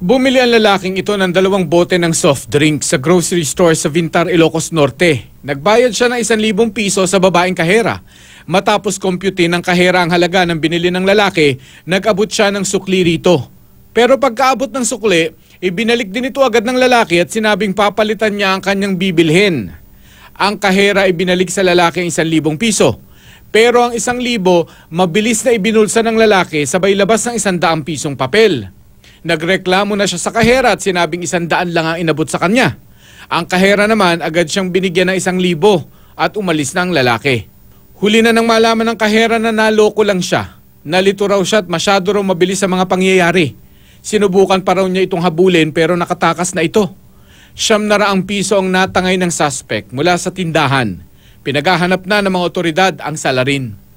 Bumili ang lalaking ito ng dalawang bote ng soft drink sa grocery store sa Vintar, Ilocos Norte. Nagbayad siya ng 1,000 piso sa babaeng kahera. Matapos kompyutin ng kahera ang halaga ng binili ng lalaki, nag-abot siya ng sukli rito. Pero pagkaabot ng sukli, ibinalik din ito agad ng lalaki at sinabing papalitan niya ang kanyang bibilhin. Ang kahera ibinalik sa lalaki ang 1,000 piso. Pero ang 1,000 mabilis na ibinulsa ng lalaki sabay labas ng 100 pisong papel. Nagreklamo na siya sa kahera at sinabing isandaan lang ang inabot sa kanya. Ang kahera naman agad siyang binigyan ng isang libo at umalis na ang lalaki. Huli na nang malaman ng kahera na naloko lang siya. Nalito raw siya at masyado raw mabilis sa mga pangyayari. Sinubukan pa raw niya itong habulin pero nakatakas na ito. Siyam na raang piso ang natangay ng suspect mula sa tindahan. Pinagahanap na ng mga otoridad ang salarin.